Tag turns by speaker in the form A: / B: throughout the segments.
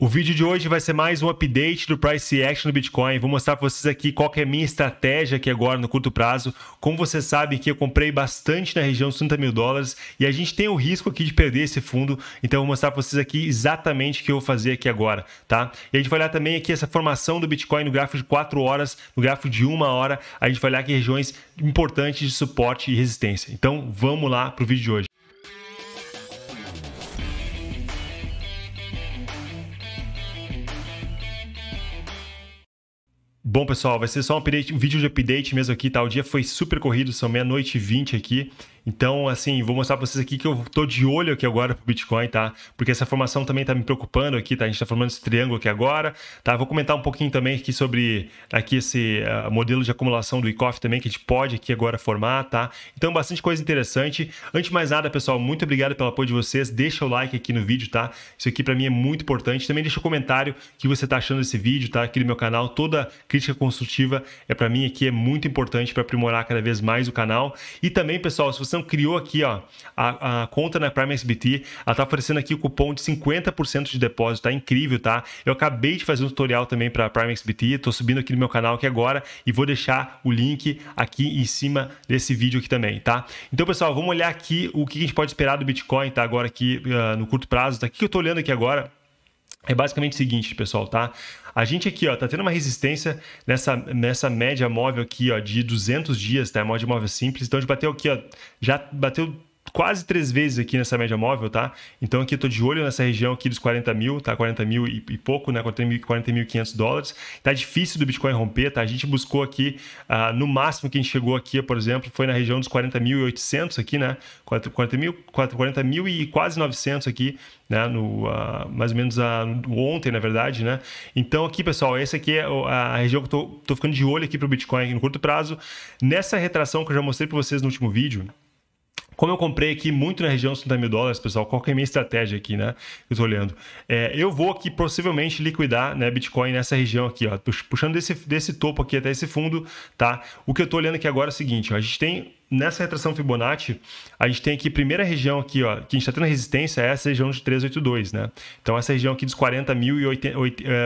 A: O vídeo de hoje vai ser mais um update do Price Action do Bitcoin. Vou mostrar para vocês aqui qual é a minha estratégia aqui agora no curto prazo. Como você sabe que eu comprei bastante na região dos 30 mil dólares e a gente tem o risco aqui de perder esse fundo. Então vou mostrar para vocês aqui exatamente o que eu vou fazer aqui agora, tá? E a gente vai olhar também aqui essa formação do Bitcoin no gráfico de 4 horas, no gráfico de 1 hora. A gente vai olhar aqui regiões importantes de suporte e resistência. Então vamos lá para o vídeo de hoje. Bom, pessoal, vai ser só um, update, um vídeo de update mesmo aqui, tá? O dia foi super corrido, são meia-noite e vinte aqui. Então, assim, vou mostrar pra vocês aqui que eu tô de olho aqui agora pro Bitcoin, tá? Porque essa formação também tá me preocupando aqui, tá? A gente tá formando esse triângulo aqui agora, tá? Vou comentar um pouquinho também aqui sobre aqui esse uh, modelo de acumulação do ICOF também, que a gente pode aqui agora formar, tá? Então, bastante coisa interessante. Antes de mais nada, pessoal, muito obrigado pelo apoio de vocês. Deixa o like aqui no vídeo, tá? Isso aqui para mim é muito importante. Também deixa o um comentário que você tá achando desse vídeo, tá? Aqui no meu canal, toda crítica crítica construtiva é para mim aqui é muito importante para aprimorar cada vez mais o canal. E também, pessoal, se você não criou aqui ó, a, a conta na Prime SBT, ela tá oferecendo aqui o cupom de 50% de depósito, tá incrível, tá? Eu acabei de fazer um tutorial também para Prime XBT, tô subindo aqui no meu canal aqui agora e vou deixar o link aqui em cima desse vídeo aqui também, tá? Então, pessoal, vamos olhar aqui o que a gente pode esperar do Bitcoin, tá? Agora aqui uh, no curto prazo, tá? O que eu tô olhando aqui agora é basicamente o seguinte, pessoal, tá? A gente aqui, ó, tá tendo uma resistência nessa, nessa média móvel aqui, ó, de 200 dias, tá? Média móvel simples. Então, a gente bateu aqui, ó, já bateu quase três vezes aqui nessa média móvel, tá? Então aqui eu tô de olho nessa região aqui dos 40 mil, tá? 40 mil e, e pouco, né? 500 dólares. Tá difícil do Bitcoin romper, tá? A gente buscou aqui, uh, no máximo que a gente chegou aqui, por exemplo, foi na região dos 40 mil e 800 aqui, né? 40 mil, 40 mil e quase 900 aqui, né? No, uh, mais ou menos uh, ontem, na verdade, né? Então aqui, pessoal, essa aqui é a região que eu tô, tô ficando de olho aqui pro Bitcoin aqui no curto prazo. Nessa retração que eu já mostrei para vocês no último vídeo, como eu comprei aqui muito na região dos 30 mil dólares, pessoal, qual que é a minha estratégia aqui, né? Eu tô olhando. É, eu vou aqui possivelmente liquidar né, Bitcoin nessa região aqui, ó. Puxando desse, desse topo aqui até esse fundo, tá? O que eu tô olhando aqui agora é o seguinte, ó, a gente tem nessa retração Fibonacci, a gente tem aqui, primeira região aqui, ó, que a gente está tendo resistência, é essa região de 382, né? Então, essa região aqui dos 40.887,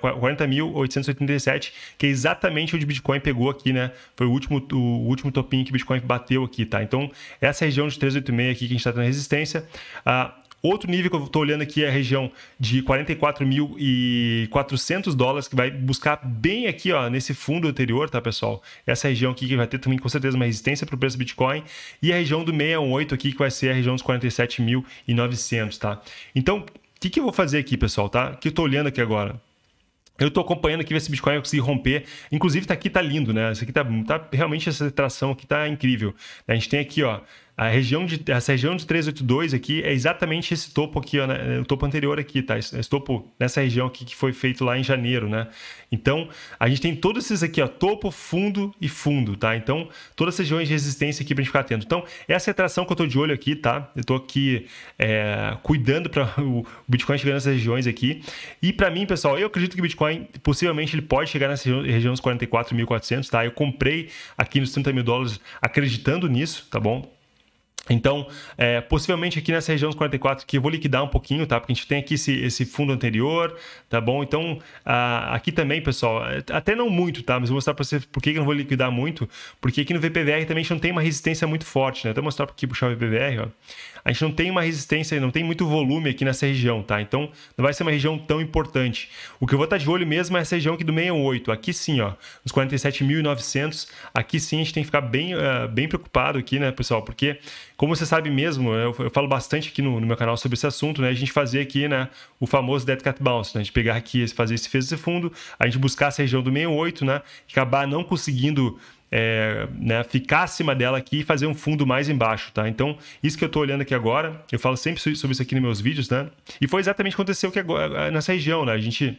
A: 40, é, que é exatamente onde o Bitcoin pegou aqui, né? Foi o último, o último topinho que o Bitcoin bateu aqui, tá? Então, essa região de 386 aqui que a gente está tendo resistência, ah, Outro nível que eu estou olhando aqui é a região de 44.400 dólares, que vai buscar bem aqui ó, nesse fundo anterior, tá, pessoal? Essa região aqui que vai ter também, com certeza, uma resistência para o preço do Bitcoin. E a região do 618 aqui, que vai ser a região dos 47.900, tá? Então, o que, que eu vou fazer aqui, pessoal, tá? O que eu estou olhando aqui agora? Eu estou acompanhando aqui ver se o Bitcoin vai conseguir romper. Inclusive, tá aqui tá lindo, né? Isso aqui tá, tá realmente essa tração aqui tá incrível. A gente tem aqui, ó, a região de, essa região de 382 aqui é exatamente esse topo aqui, ó, né? É o topo anterior aqui, tá? Esse, esse, topo nessa região aqui que foi feito lá em janeiro, né? Então, a gente tem todos esses aqui, ó, topo, fundo e fundo, tá? Então, todas as regiões de resistência aqui pra gente ficar atento. Então, essa é a tração que eu tô de olho aqui, tá? Eu tô aqui é, cuidando para o Bitcoin chegar nessas regiões aqui. E para mim, pessoal, eu acredito que o Bitcoin, possivelmente, ele pode chegar nessa região dos 44.400, tá? Eu comprei aqui nos 30 mil dólares acreditando nisso, tá bom? Então, é, possivelmente aqui nessa região dos 44, que eu vou liquidar um pouquinho, tá? Porque a gente tem aqui esse, esse fundo anterior, tá bom? Então, a, aqui também, pessoal, é, até não muito, tá? Mas vou mostrar para vocês por que eu não vou liquidar muito, porque aqui no VPVR também a gente não tem uma resistência muito forte, né? Até mostrar aqui, puxar o VPVR, ó. A gente não tem uma resistência, não tem muito volume aqui nessa região, tá? Então, não vai ser uma região tão importante. O que eu vou estar tá de olho mesmo é essa região aqui do 68. Aqui sim, ó, nos 47.900. Aqui sim a gente tem que ficar bem, uh, bem preocupado aqui, né, pessoal? Porque como você sabe mesmo, eu, eu falo bastante aqui no, no, meu canal sobre esse assunto, né? A gente fazia aqui, né, o famoso Dead Cat Bounce, né? A gente pegar aqui, fazer esse fez esse fundo, a gente buscar essa região do 68, né? Acabar não conseguindo é, né, ficar acima dela aqui e fazer um fundo mais embaixo, tá? Então, isso que eu tô olhando aqui agora, eu falo sempre sobre isso aqui nos meus vídeos, né? E foi exatamente o que aconteceu que agora, nessa região, né? A gente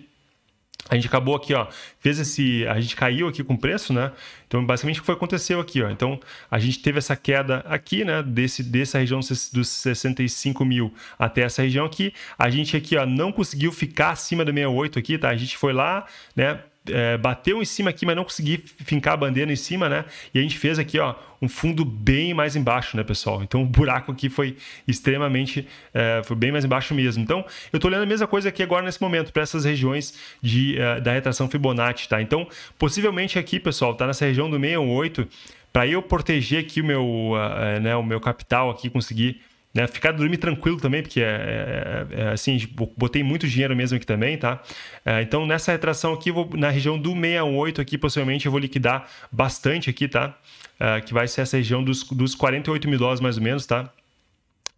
A: a gente acabou aqui, ó, fez esse, a gente caiu aqui com preço, né? Então, basicamente o que foi aconteceu aqui, ó. Então, a gente teve essa queda aqui, né, desse dessa região dos 65 mil até essa região aqui. A gente aqui, ó, não conseguiu ficar acima do 68 aqui, tá? A gente foi lá, né, é, bateu em cima aqui, mas não consegui fincar a bandeira em cima, né? E a gente fez aqui, ó, um fundo bem mais embaixo, né, pessoal? Então o buraco aqui foi extremamente, é, foi bem mais embaixo mesmo. Então eu tô olhando a mesma coisa aqui agora nesse momento para essas regiões de, uh, da retração Fibonacci, tá? Então possivelmente aqui, pessoal, tá nessa região do 618, para eu proteger aqui o meu, uh, né, o meu capital aqui, conseguir né? Ficar dormir tranquilo também, porque é, é, é, é assim, tipo, botei muito dinheiro mesmo aqui também, tá? É, então, nessa retração aqui, vou, na região do 618 aqui, possivelmente eu vou liquidar bastante aqui, tá? É, que vai ser essa região dos, dos 48 mil dólares mais ou menos, tá?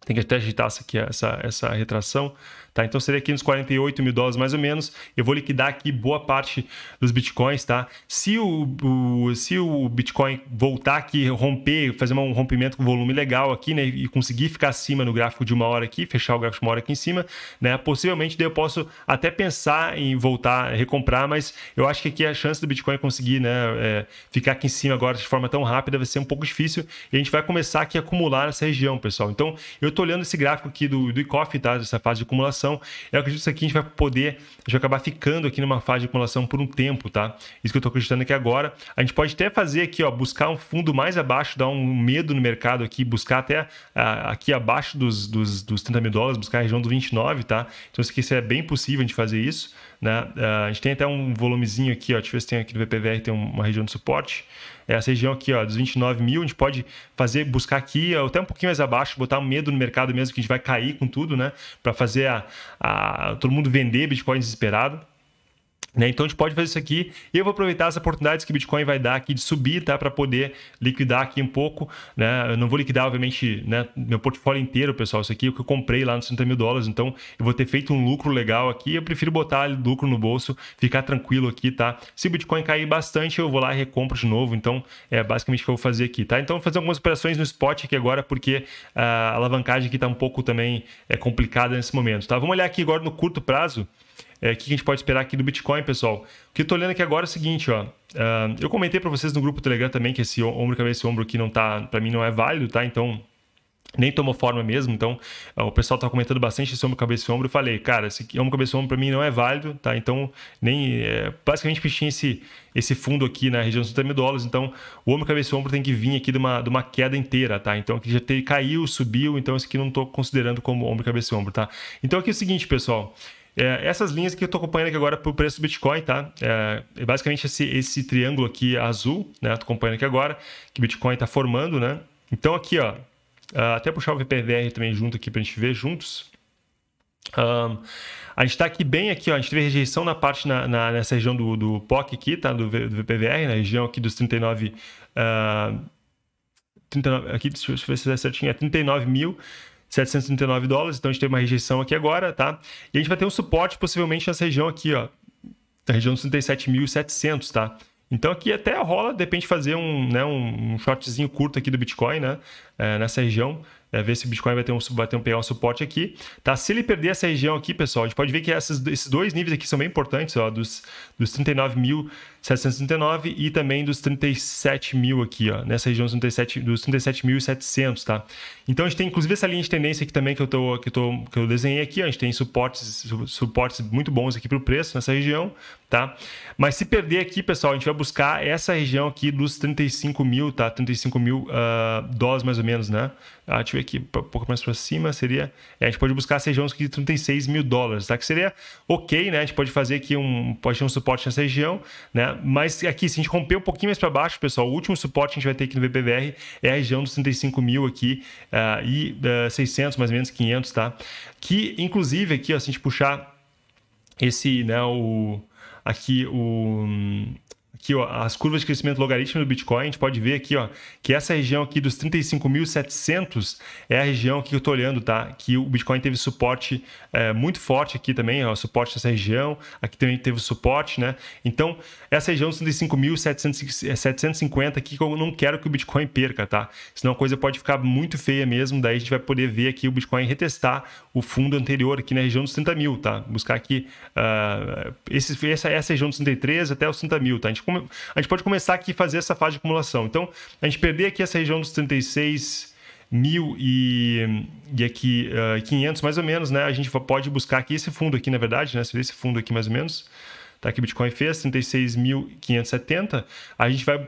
A: Tem que até agitar aqui essa, essa retração. Tá? Então seria aqui nos 48 mil dólares mais ou menos. Eu vou liquidar aqui boa parte dos bitcoins. Tá? Se, o, o se o Bitcoin voltar aqui, romper, fazer um rompimento com volume legal aqui né? e conseguir ficar acima no gráfico de uma hora aqui, fechar o gráfico de uma hora aqui em cima, né? possivelmente eu posso até pensar em voltar, recomprar, mas eu acho que aqui a chance do Bitcoin conseguir né, é, ficar aqui em cima agora de forma tão rápida vai ser um pouco difícil e a gente vai começar aqui a acumular essa região, pessoal. Então eu tô olhando esse gráfico aqui do, do ICOF, tá? Essa fase de acumulação. Eu acredito que isso aqui a gente vai poder, a gente vai acabar ficando aqui numa fase de acumulação por um tempo, tá? Isso que eu tô acreditando aqui é agora. A gente pode até fazer aqui, ó, buscar um fundo mais abaixo, dar um medo no mercado aqui, buscar até ah, aqui abaixo dos, dos, dos 30 mil dólares, buscar a região do 29, tá? Então isso aqui isso é bem possível a gente fazer isso, né? Ah, a gente tem até um volumezinho aqui, ó, deixa eu ver se tem aqui no VPVR, tem uma região de suporte. É, essa região aqui, ó, dos 29 mil, a gente pode fazer, buscar aqui, é, até um pouquinho mais abaixo, botar medo no mercado mesmo, que a gente vai cair com tudo, né? Para fazer a, a, todo mundo vender Bitcoin desesperado. Né? Então a gente pode fazer isso aqui e eu vou aproveitar as oportunidades que o Bitcoin vai dar aqui de subir, tá? Para poder liquidar aqui um pouco, né? Eu não vou liquidar, obviamente, né? Meu portfólio inteiro, pessoal. Isso aqui é o que eu comprei lá nos 100 mil dólares. Então eu vou ter feito um lucro legal aqui. Eu prefiro botar lucro no bolso, ficar tranquilo aqui, tá? Se o Bitcoin cair bastante, eu vou lá e recompro de novo. Então é basicamente o que eu vou fazer aqui, tá? Então vou fazer algumas operações no spot aqui agora, porque ah, a alavancagem aqui está um pouco também é complicada nesse momento, tá? Vamos olhar aqui agora no curto prazo é, o que a gente pode esperar aqui do Bitcoin, pessoal. O que eu tô olhando aqui agora é o seguinte, ó. Uh, eu comentei para vocês no grupo Telegram também que esse ombro cabeça e ombro aqui não tá, para mim não é válido, tá? Então nem tomou forma mesmo, então ah, o pessoal tá comentando bastante esse ombro cabeça e ombro. Eu falei, cara, esse ombro cabeça e ombro para mim não é válido, tá? Então nem é, basicamente tinha esse esse fundo aqui na região dos 30 mil dólares, então o ombro cabeça e ombro tem que vir aqui de uma, de uma queda inteira, tá? Então aqui já teve, caiu, subiu, então esse aqui não estou considerando como ombro cabeça e ombro, tá? Então aqui é o seguinte, pessoal. É, essas linhas que eu estou acompanhando aqui agora para o preço do Bitcoin, tá? É, é, basicamente esse, esse triângulo aqui azul, né? Estou acompanhando aqui agora, que o Bitcoin está formando, né? Então aqui, ó, ah, até puxar o VPVR também junto aqui para a gente ver juntos. Um, a gente está aqui bem aqui, ó, a gente teve rejeição na parte na, na nessa região do, do POC aqui, tá? Do, do VPVR, na região aqui dos 39... Uh, 39 aqui, deixa eu ver se é certinho, é 39 mil. 739 dólares, então a gente tem uma rejeição aqui agora, tá? E a gente vai ter um suporte possivelmente nessa região aqui, ó, da região dos 37.700, tá? Então aqui até rola, depende de fazer um, né, um shortzinho curto aqui do Bitcoin, né? É, nessa região, é, ver se o Bitcoin vai ter um, vai ter um, pegar um suporte aqui, tá? Se ele perder essa região aqui, pessoal, a gente pode ver que essas, esses dois níveis aqui são bem importantes, ó, dos, dos 39 mil 739 e também dos 37 mil aqui, ó, nessa região dos 37.700, dos 37 tá? Então a gente tem inclusive essa linha de tendência aqui também que eu, tô, que eu, tô, que eu desenhei aqui, ó, a gente tem suportes, suportes muito bons aqui para o preço nessa região, tá? Mas se perder aqui, pessoal, a gente vai buscar essa região aqui dos 35 mil, tá? 35 mil uh, ah, dólares mais ou menos, né? Ah, deixa eu ver aqui, um pouco mais para cima seria... É, a gente pode buscar essa região aqui de 36 mil dólares, tá? Que seria ok, né? A gente pode fazer aqui um... Pode ter um suporte nessa região, né? mas aqui, se a gente romper um pouquinho mais para baixo, pessoal, o último suporte que a gente vai ter aqui no VPVR é a região dos 35 mil aqui uh, e uh, ah, 600, mais ou menos 500, tá? Que, inclusive, aqui, ó, se a gente puxar esse, né, o, aqui o hum, aqui, ó, as curvas de crescimento logarítmico do Bitcoin, a gente pode ver aqui, ó, que essa região aqui dos 35.700 é a região que eu estou olhando, tá? Que o Bitcoin teve suporte é, muito forte aqui também, ó, suporte nessa região, aqui também teve suporte, né? Então, essa região dos 35.750 aqui que eu não quero que o Bitcoin perca, tá? Senão a coisa pode ficar muito feia mesmo, daí a gente vai poder ver aqui o Bitcoin retestar o fundo anterior aqui na região dos 30 mil, tá? Buscar aqui uh, esse, essa, essa região dos 33 até os 30 mil, tá? A gente a gente pode começar aqui a fazer essa fase de acumulação. Então, a gente perder aqui essa região dos 36 mil e, e aqui uh, ah, 500 mais ou menos, né? A gente pode buscar aqui esse fundo aqui, na verdade, né? Seria esse fundo aqui mais ou menos. Tá aqui Bitcoin fez 36.570. A gente vai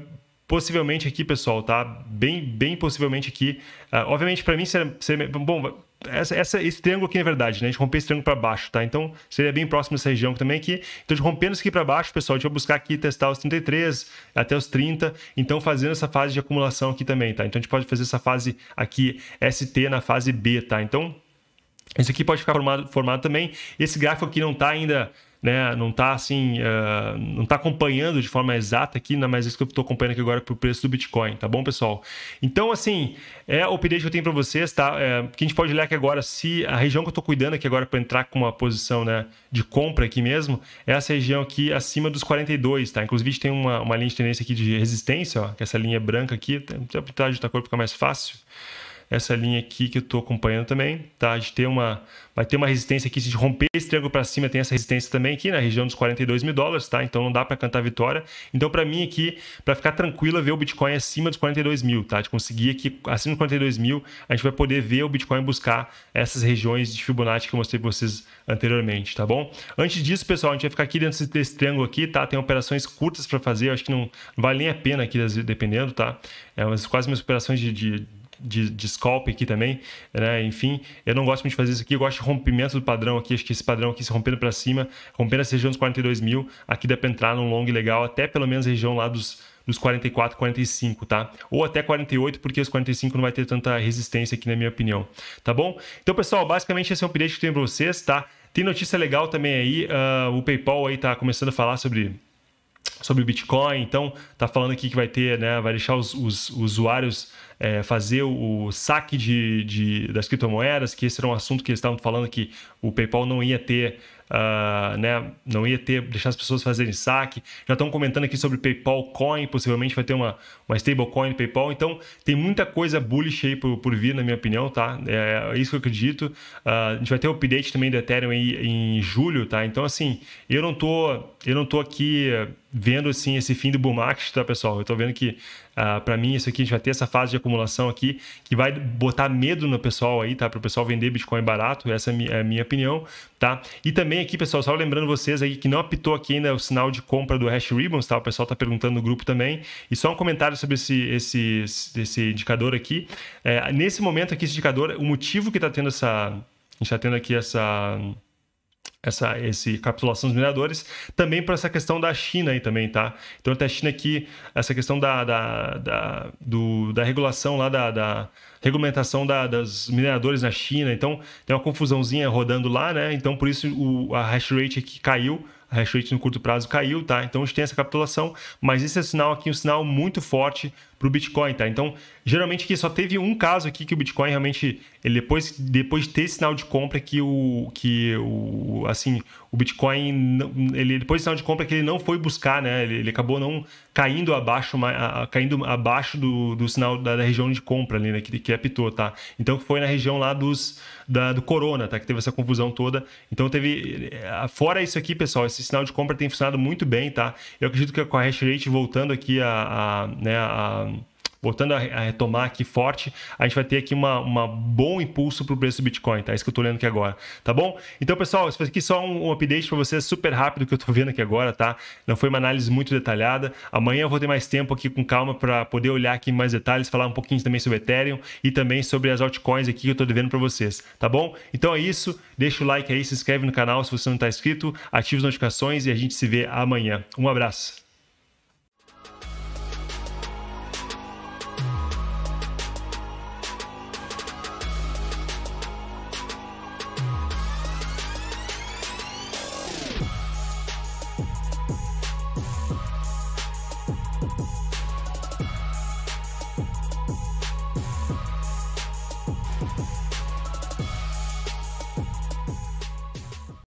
A: possivelmente aqui, pessoal, tá? Bem, bem possivelmente aqui. Uh, obviamente para mim seria, seria, bom, essa, essa, esse triângulo aqui é verdade, né? A gente romper esse triângulo para baixo, tá? Então, seria bem próximo dessa região também aqui. Então, de rompendo isso aqui para baixo, pessoal, a gente vai buscar aqui testar os 33 até os 30. Então, fazendo essa fase de acumulação aqui também, tá? Então, a gente pode fazer essa fase aqui ST na fase B, tá? Então, isso aqui pode ficar formado, formado também. Esse gráfico aqui não está ainda né, não está assim, uh, não está acompanhando de forma exata aqui, né, mas isso que eu estou acompanhando aqui agora para o preço do Bitcoin, tá bom, pessoal? Então, assim, é o update que eu tenho para vocês, tá? É, que a gente pode olhar aqui agora se a região que eu estou cuidando aqui agora para entrar com uma posição né, de compra aqui mesmo, é essa região aqui acima dos 42, tá? Inclusive, a gente tem uma, uma linha de tendência aqui de resistência, ó, que é essa linha é branca aqui, até pintar de cor fica mais fácil essa linha aqui que eu estou acompanhando também, tá? A gente tem uma, vai ter uma resistência aqui, se romper esse triângulo para cima, tem essa resistência também aqui na região dos 42 mil dólares, tá? Então não dá para cantar vitória. Então para mim aqui, para ficar tranquila, ver o Bitcoin acima dos 42 mil, tá? De conseguir aqui acima dos 42 mil, a gente vai poder ver o Bitcoin buscar essas regiões de Fibonacci que eu mostrei para vocês anteriormente, tá bom? Antes disso, pessoal, a gente vai ficar aqui dentro desse triângulo aqui, tá? Tem operações curtas para fazer, eu acho que não, não vale nem a pena aqui, dependendo, tá? É umas, quase minhas operações de, de de, de aqui também, né? Enfim, eu não gosto muito de fazer isso aqui, eu gosto de rompimento do padrão aqui, acho que esse padrão aqui se rompendo para cima, rompendo essa região dos 42 mil, aqui dá para entrar num long legal, até pelo menos a região lá dos dos 44, 45, tá? Ou até 48, porque os 45 não vai ter tanta resistência aqui, na minha opinião, tá bom? Então, pessoal, basicamente esse é o update que eu tenho para vocês, tá? Tem notícia legal também aí, uh, o PayPal aí tá começando a falar sobre sobre o Bitcoin, então tá falando aqui que vai ter, né, vai deixar os, os, os usuários é, fazer o saque de, de, das criptomoedas, que esse era um assunto que eles estavam falando que o PayPal não ia ter, uh, né, não ia ter, deixar as pessoas fazerem saque. Já estão comentando aqui sobre PayPal Coin, possivelmente vai ter uma, uma stablecoin PayPal. Então, tem muita coisa bullish aí por, por vir, na minha opinião, tá? É, é isso que eu acredito. Uh, a gente vai ter o update também do Ethereum em, em julho, tá? Então, assim, eu não tô, eu não tô aqui vendo assim esse fim do bull market, tá, pessoal? Eu tô vendo que ah, para mim, isso aqui, a gente vai ter essa fase de acumulação aqui que vai botar medo no pessoal aí, tá? Para o pessoal vender Bitcoin barato, essa é, é a minha opinião, tá? E também aqui, pessoal, só lembrando vocês aí que não apitou aqui ainda o sinal de compra do Hash Ribbons, tá? O pessoal tá perguntando no grupo também. E só um comentário sobre esse, esse, esse indicador aqui. É, nesse momento aqui, esse indicador, o motivo que tá tendo essa... A gente tá tendo aqui essa essa esse capitulação dos mineradores, também para essa questão da China aí também, tá? Então até a China aqui, essa questão da, da, da, do, da regulação lá, da, da regulamentação da, das mineradores na China, então tem uma confusãozinha rodando lá, né? Então por isso o, a hash rate aqui caiu, hash rate no curto prazo caiu, tá? Então a gente tem essa capitulação, mas esse é um sinal aqui, um sinal muito forte para o Bitcoin, tá? Então, geralmente aqui só teve um caso aqui que o Bitcoin realmente, ele depois, depois de ter esse sinal de compra que o, que o, assim, o Bitcoin, ele depois do sinal de compra que ele não foi buscar, né? Ele, ele acabou não, caindo abaixo, caindo abaixo do, do sinal da, da, região de compra ali, né? Que, que apitou, tá? Então foi na região lá dos, da, do Corona, tá? Que teve essa confusão toda. Então teve. Eh, fora isso aqui, pessoal, esse sinal de compra tem funcionado muito bem, tá? Eu acredito que com a hash rate voltando aqui a, a né, a voltando a, a retomar aqui forte, a gente vai ter aqui uma, uma bom impulso para o preço do Bitcoin, tá? É isso que eu estou lendo aqui agora, tá bom? Então, pessoal, isso aqui é só um, um update para vocês super rápido que eu estou vendo aqui agora, tá? Não foi uma análise muito detalhada. Amanhã eu vou ter mais tempo aqui com calma para poder olhar aqui mais detalhes, falar um pouquinho também sobre Ethereum e também sobre as altcoins aqui que eu estou devendo para vocês, tá bom? Então é isso, deixa o like aí, se inscreve no canal se você não está inscrito, ativa as notificações e a gente se vê amanhã. Um abraço!